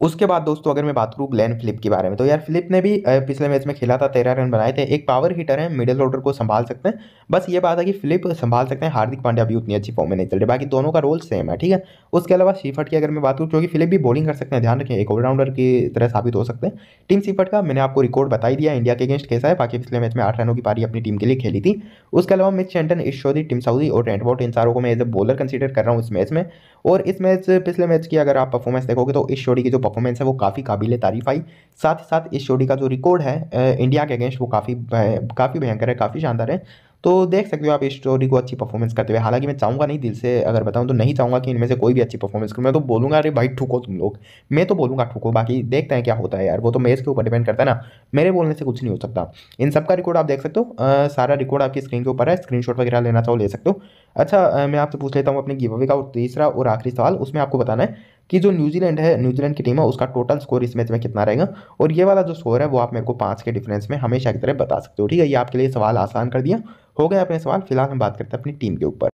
उसके बाद दोस्तों अगर मैं बात करूँ ग्लैन फिलिप के बारे में तो यार फिलिप ने भी पिछले मैच में खेला था तेरह रन बनाए थे एक पावर हीटर है मिडिल ऑर्डर को संभाल सकते हैं बस ये बात है कि फिलिप संभाल सकते हैं हार्दिक पांड्या अभी उतनी अच्छी फॉर्म में नहीं चल रही बाकी दोनों का रोल सेम है ठीक है उसके अलावा सीफट की अगर मैं बात करूँ क्योंकि फिलिप भी बॉलिंग कर सकते हैं ध्यान रखें एक ऑलराउंडर की तरह साबित हो सकते हैं टीम सीफट का मैंने आपको रिकॉर्ड बताई दिया इंडिया के अगेंस्ट कैसा है बाकी पिछले मैच में आठ रनों की पारी अपनी टीम के लिए खेली थी उसके अलावा मिच चैंटन ईश्वरी टीम साउदी और रेंटवॉट इन सारों को मैं एज ए बॉलर कंसिडर कर रहा हूँ इस मैच में और इस मैच पिछले मैच की अगर आप परफॉर्मेंस देखोगे तो ईश्वरी की जो परफॉर्मेंस है वो काफ़ी काबिल तारीफ आई साथ ही साथ इस शोडी का जो रिकॉर्ड है इंडिया के अगेंस्ट वो काफ़ी काफ़ी भयंकर है काफ़ी शानदार है तो देख सकते हो आप इस स्टोरी को अच्छी परफॉर्मेंस करते हुए हालांकि मैं चाहूँगा नहीं दिल से अगर बताऊँ तो नहीं चाहूँगा कि इनमें से कोई भी अच्छी परफॉर्मेंस करूँ मैं तो बोलूँगा अरे भाई ठुको तुम लोग मैं तो बोलूँगा ठुको बाकी देखते हैं क्या होता है यार वो तो मेज के ऊपर डिपेंड करता है ना मेरे बोलने से कुछ नहीं हो सकता इन सब का रिकॉर्ड आप देख सकते हो सारा रिकॉर्ड आपकी स्क्रीन के ऊपर है स्क्रीन वगैरह लेना चाहो ले सकते हो अच्छा मैं आपसे पूछ लेता हूँ अपने गिवे का तीसरा और आखिरी सवाल उसमें आपको बताना है कि जो न्यूजीलैंड है न्यूजीलैंड की टीम है उसका टोटल स्कोर इस मैच में कितना रहेगा और ये वाला जो स्कोर है वो आप मेरे को पाँच के डिफरेंस में हमेशा की तरह बता सकते हो ठीक है ये आपके लिए सवाल आसान कर दिया हो गए अपने सवाल फिलहाल हम बात करते हैं अपनी टीम के ऊपर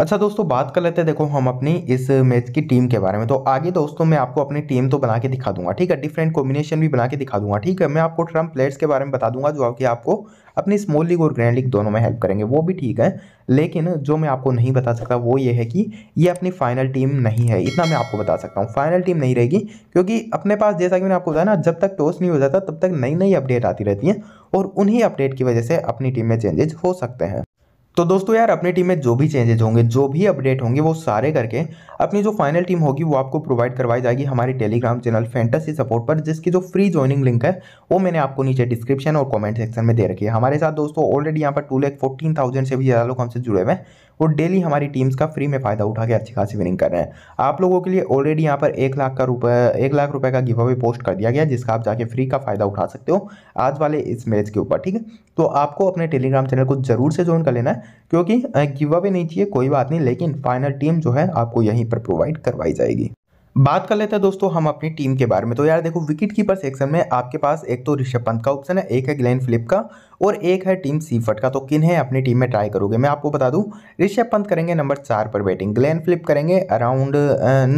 अच्छा दोस्तों बात कर लेते हैं देखो हम अपनी इस मैच की टीम के बारे में तो आगे दोस्तों मैं आपको अपनी टीम तो बना के दिखा दूंगा ठीक है डिफरेंट कॉम्बिनेशन भी बना के दिखा दूंगा ठीक है मैं आपको ट्रम्प प्लेयर्स के बारे में बता दूंगा जो कि आपको अपनी स्मॉल लीग और ग्रैंड लीग दोनों में हेल्प करेंगे वो भी ठीक है लेकिन जो मैं आपको नहीं बता सकता वो ये है कि ये अपनी फाइनल टीम नहीं है इतना मैं आपको बता सकता हूँ फाइनल टीम नहीं रहेगी क्योंकि अपने पास जैसा कि मैंने आपको बताया ना जब तक टॉस नहीं हो जाता तब तक नई नई अपडेट आती रहती हैं और उन्हीं अपडेट की वजह से अपनी टीम में चेंजेज हो सकते हैं तो दोस्तों यार अपनी टीम में जो भी चेंजेज होंगे जो भी अपडेट होंगे वो सारे करके अपनी जो फाइनल टीम होगी वो आपको प्रोवाइड करवाई जाएगी हमारे टेलीग्राम चैनल फैंटेसी सपोर्ट पर जिसकी जो फ्री ज्वाइनिंग लिंक है वो मैंने आपको नीचे डिस्क्रिप्शन और कमेंट सेक्शन में दे रखी है हमारे साथ दोस्तों ऑलरेडी यहाँ पर टू लैख फोर्टीन थाउजेंड से भी ज़्यादा लोग हमसे जुड़े हुए हैं वो डेली हमारी टीम्स का फ्री में फ़ायदा उठा के अच्छी खासी विनिंग कर रहे हैं आप लोगों के लिए ऑलरेडी यहाँ पर एक लाख का रुपये एक लाख रुपये का गिव अवे पोस्ट कर दिया गया जिसका आप जाके फ्री का फ़ायदा उठा सकते हो आज वाले इस मैच के ऊपर ठीक है तो आपको अपने टेलीग्राम चैनल को ज़रूर से ज्वाइन कर लेना है क्योंकि गिव अवे नहीं चाहिए कोई बात नहीं लेकिन फाइनल टीम जो है आपको यहीं पर प्रोवाइड करवाई जाएगी बात कर लेते हैं दोस्तों हम अपनी टीम के बारे में तो यार देखो विकेट कीपर सेक्शन में आपके पास एक तो ऋषभ पंत का ऑप्शन है एक है ग्लेन फ्लिप का और एक है टीम सीफट का तो किन है अपनी टीम में ट्राई करोगे मैं आपको बता दूं ऋषभ पंत करेंगे नंबर चार पर बैटिंग ग्लैन फ्लिप करेंगे अराउंड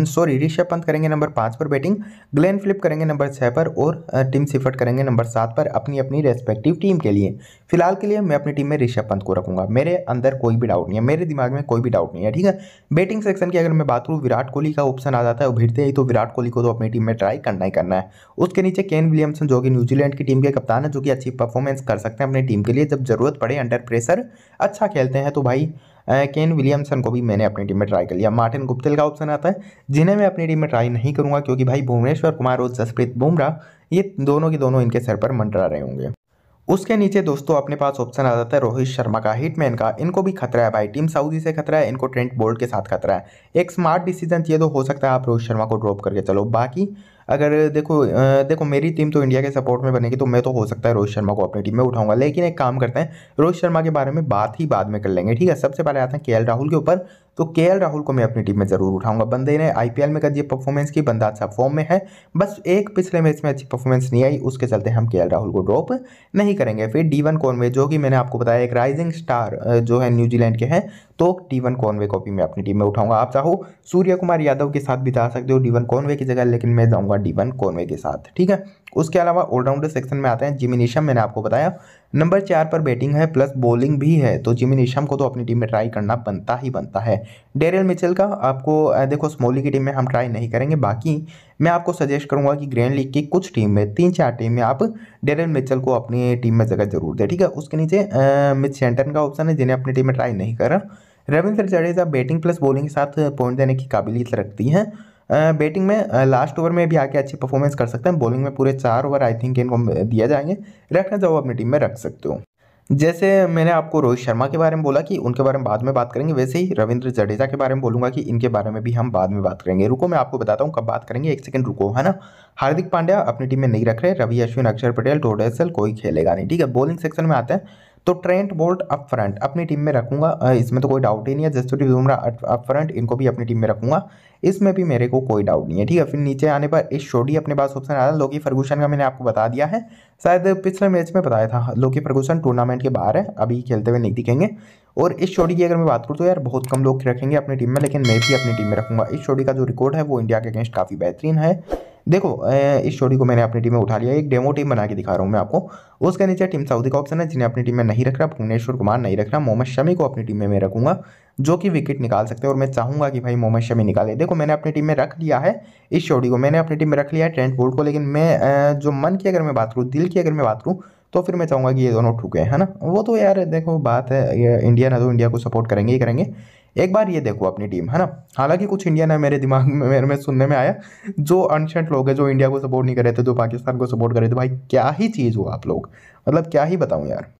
सॉरी ऋषभ पंत करेंगे नंबर पाँच पर बैटिंग ग्लैन फ्लिप करेंगे नंबर छः पर और टीम सीफट करेंगे नंबर सात पर अपनी अपनी रेस्पेक्टिव टीम के लिए फिलहाल के लिए मैं अपनी टीम में ऋषभ पंत को रखूंगा मेरे अंदर कोई भी डाउट नहीं है मेरे दिमाग में कोई भी डाउट नहीं है ठीक है बैटिंग सेक्शन की अगर मैं बात करूँ विराट कोहली का ऑप्शन आ जाता है उभरते ही तो विराट कोहली को तो अपनी टीम में ट्राई करना ही करना है उसके नीचे केन विलियमसन जो कि न्यूजीलैंड की टीम के कप्तान है जो कि अच्छी परफॉर्मेंस कर सकते हैं अपने टीम के लिए जब ज़रूरत पड़े अंडर प्रेशर अच्छा खेलते हैं तो भाई केन विलियमसन को भी मैंने अपनी टीम में ट्राई कर लिया मार्टिन गुप्तिल का ऑप्शन आता है जिन्हें मैं अपनी टीम में ट्राई नहीं करूंगा क्योंकि भाई भुवनेश्वर कुमार और जसप्रीत बुमराह ये दोनों के दोनों इनके सर पर मंडरा रहे होंगे उसके नीचे दोस्तों अपने पास ऑप्शन आ जाता है रोहित शर्मा का हिटमैन का इनको भी खतरा है भाई टीम सऊदी से खतरा है इनको ट्रेंट बोल्ट के साथ खतरा है एक स्मार्ट डिसीजन चाहिए तो हो सकता है आप रोहित शर्मा को ड्रॉप करके चलो बाकी अगर देखो देखो मेरी टीम तो इंडिया के सपोर्ट में बनेगी तो मैं तो हो सकता है रोहित शर्मा को अपनी टीम में उठाऊंगा लेकिन एक काम करते हैं रोहित शर्मा के बारे में बात ही बाद में कर लेंगे ठीक है सबसे पहले आते हैं के राहुल के ऊपर तो के राहुल को मैं अपनी टीम में जरूर उठाऊंगा बंदे ने आईपीएल में कदी परफॉर्मेंस की बंदा अच्छा फॉर्म में है बस एक पिछले मैच में अच्छी परफॉर्मेंस नहीं आई उसके चलते हम के राहुल को ड्रॉप नहीं करेंगे फिर डी वन कॉनवे जो कि मैंने आपको बताया एक राइजिंग स्टार जो है न्यूजीलैंड के हैं तो डी वन कॉनवे को भी मैं अपनी टीम में उठाऊंगा आप चाहो सूर्य कुमार यादव के साथ भी जा सकते हो डी वन कॉनवे की जगह लेकिन मैं जाऊँगा डी वन कॉनवे के साथ ठीक है उसके अलावा ऑलराउंडर सेक्शन में आते हैं जिमिनीशम मैंने आपको बताया नंबर चार पर बैटिंग है प्लस बॉलिंग भी है तो जिमिनीशम को तो अपनी टीम में ट्राई करना बनता ही बनता है डेरियल मिचल का आपको देखो स्मॉली की टीम में हम ट्राई नहीं करेंगे बाकी मैं आपको सजेस्ट करूंगा कि ग्रैंड लीग की कुछ टीम में तीन चार टीम में आप डेरियल मिचल को अपनी टीम में जगह जरूर दें ठीक है उसके नीचे मिच सेंटन का ऑप्शन है जिन्हें अपनी टीम में ट्राई नहीं करा Ravindra Jadeja batting plus bowling के साथ पॉइंट देने की काबिलियत रखती हैं बैटिंग में लास्ट ओवर में भी आके अच्छी परफॉर्मेंस कर सकते हैं बॉलिंग में पूरे चार ओवर आई थिंक इनको दिया जाएंगे रखना चाहो अपनी टीम में रख सकते हो जैसे मैंने आपको रोहित शर्मा के बारे में बोला कि उनके बारे में बाद में बात करेंगे वैसे ही रविंद्र जडेजा के बारे में बोलूंगा कि इनके बारे में भी हम बाद में बात करेंगे रुको मैं आपको बताता हूँ कब बात करेंगे एक सेकंड रुको है ना हार्दिक पांड्या अपनी टीम में नहीं रख रहे रवि अश्विन अक्षर पटेल टोडेसल कोई खेलेगा नहीं ठीक है बॉलिंग सेक्शन में आते हैं तो ट्रेंट बोल्ट अप फ्रंट अपनी टीम में रखूंगा इसमें तो कोई डाउट ही नहीं है जसप्रीत बुमराह अप फ्रंट इनको भी अपनी टीम में रखूंगा इसमें भी मेरे को कोई डाउट नहीं है ठीक है फिर नीचे आने पर इस शोडी अपने पास ऑप्शन आया लोकी फर्गूसन का मैंने आपको बता दिया है शायद पिछले मैच में बताया था लोकी फर्गूसन टूर्नामेंट के बाहर है अभी खेलते हुए नहीं दिखेंगे और इस शोडी की अगर मैं बात करूँ तो यार बहुत कम लोग रखेंगे अपनी टीम में लेकिन मैं भी अपनी टीम में रखूँगा इस शोडी का जो रिकॉर्ड है वो इंडिया के अगेंस्ट काफ़ी बेहतरीन है देखो इस शोडी को मैंने अपनी टीम में उठा लिया एक डेमो टीम बना के दिखा रहा हूँ मैं आपको उसके नीचे टीम साउदी का ऑप्शन है जिन्हें अपनी टीम में नहीं रख रहा भुवनेश्वर कुमार नहीं रख रहा मोहम्मद शमी को अपनी टीम में मैं रखूँगा जो कि विकेट निकाल सकते हैं और मैं चाहूँगा कि भाई मोहम्मद शमी निकाले देखो मैंने अपनी टीम में रख लिया है इस शोडी को मैंने अपनी टीम में रख लिया है ट्रेंट बोल्ट को लेकिन मैं जो मन की अगर मैं बात करूँ दिल की अगर मैं बात करूँ तो फिर मैं चाहूँगा कि ये दोनों ठुके है ना वो तो यार देखो बात है इंडिया ना तो इंडिया को सपोर्ट करेंगे ही करेंगे एक बार ये देखो अपनी टीम है ना हालांकि कुछ इंडियन है मेरे दिमाग में मेरे में सुनने में आया जो अनशंट लोग हैं जो इंडिया को सपोर्ट नहीं कर रहे थे जो पाकिस्तान को सपोर्ट कर रहे थे भाई क्या ही चीज़ हो आप लोग मतलब क्या ही बताऊँ यार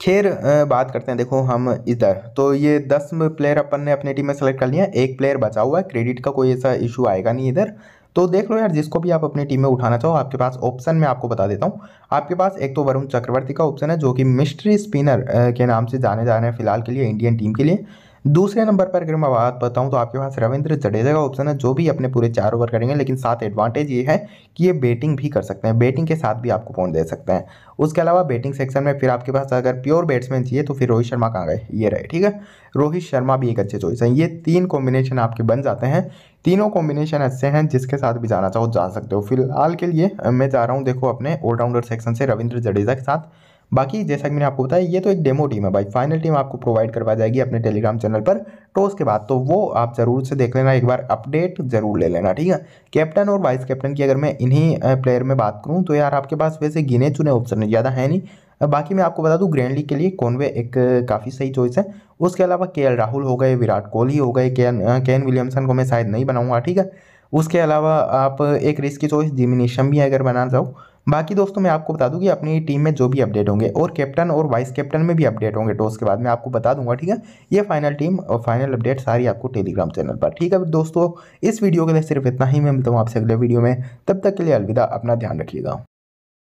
खैर बात करते हैं देखो हम इधर तो ये दस प्लेयर अपन ने अपनी टीम में सेलेक्ट कर लिया एक प्लेयर बचा हुआ है क्रेडिट का कोई ऐसा इशू आएगा नहीं इधर तो देख लो यार जिसको भी आप अपनी टीम में उठाना चाहो आपके पास ऑप्शन मैं आपको बता देता हूँ आपके पास एक तो वरुण चक्रवर्ती का ऑप्शन है जो कि मिस्ट्री स्पिनर के नाम से जाने जा रहे हैं फिलहाल के लिए इंडियन टीम के लिए दूसरे नंबर पर अगर मैं बात बताऊं तो आपके पास रविंद्र जडेजा का ऑप्शन है जो भी अपने पूरे चार ओवर करेंगे लेकिन साथ एडवांटेज ये है कि ये बैटिंग भी कर सकते हैं बैटिंग के साथ भी आपको पॉइंट दे सकते हैं उसके अलावा बैटिंग सेक्शन में फिर आपके पास अगर प्योर बैट्समैन चाहिए तो फिर रोहित शर्मा कहाँ गए ये रहे ठीक है रोहित शर्मा भी एक अच्छे चॉइस हैं ये तीन कॉम्बिनेशन आपके बन जाते हैं तीनों कॉम्बिनेशन ऐसे हैं जिसके साथ भी जाना चाहो जा सकते हो फिलहाल के लिए मैं जा रहा हूँ देखो अपने ऑलराउंडर सेक्शन से रविंद्र जडेजा के साथ बाकी जैसा कि मैंने आपको बताया ये तो एक डेमो टीम है भाई फाइनल टीम आपको प्रोवाइड करवा जाएगी अपने टेलीग्राम चैनल पर टॉस के बाद तो वो आप ज़रूर से देख लेना एक बार अपडेट ज़रूर ले लेना ठीक है कैप्टन और वाइस कैप्टन की अगर मैं इन्हीं प्लेयर में बात करूँ तो यार आपके पास वैसे गिने चुने ऑप्शन ज़्यादा है नहीं बाकी मैं आपको बता दूं ग्रैंड लीग के लिए कौनवे एक काफ़ी सही चॉइस है उसके अलावा के राहुल हो गए विराट कोहली हो गए केन केन विलियमसन को मैं शायद नहीं बनाऊंगा ठीक है उसके अलावा आप एक रिस्की चॉइस जिमिनीशम भी अगर बनाना चाहो बाकी दोस्तों मैं आपको बता दूंगी कि अपनी टीम में जो भी अपडेट होंगे और कैप्टन और वाइस कैप्टन में भी अपडेट होंगे टॉस तो के बाद मैं आपको बता दूंगा ठीक है ये फाइनल टीम और फाइनल अपडेट सारी आपको टेलीग्राम चैनल पर ठीक है दोस्तों इस वीडियो के लिए सिर्फ इतना ही मैं मिलता हूँ आपसे अगले वीडियो में तब तक के लिए अलविदा अपना ध्यान रखिएगा